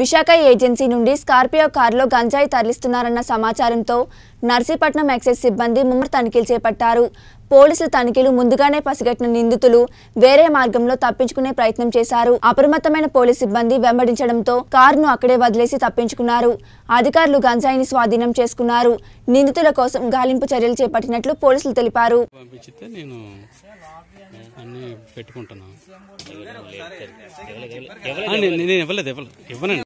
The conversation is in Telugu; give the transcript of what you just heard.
విశాఖ ఏజెన్సీ నుండి స్కార్పియో కారులో గంజాయి తరలిస్తున్నారన్న సమాచారంతో నర్సీపట్నం ఎక్సైజ్ సిబ్బంది ముమ్మర తనిఖీలు చేపట్టారు పోలీసుల తనిఖీలు ముందుగానే పసిగట్టిన నిందితులు వేరే మార్గంలో తప్పించుకునే ప్రయత్నం చేశారు అప్రమత్తమైన పోలీసు సిబ్బంది వెంబడించడంతో కారును అక్కడే వదిలేసి తప్పించుకున్నారు అధికారులు గంజాయిని స్వాధీనం చేసుకున్నారు నిందితుల కోసం గాలింపు చర్యలు చేపట్టినట్లు పోలీసులు తెలిపారు ఇవ్వలేదు ఇవ్వలేదు ఇవ్వనండి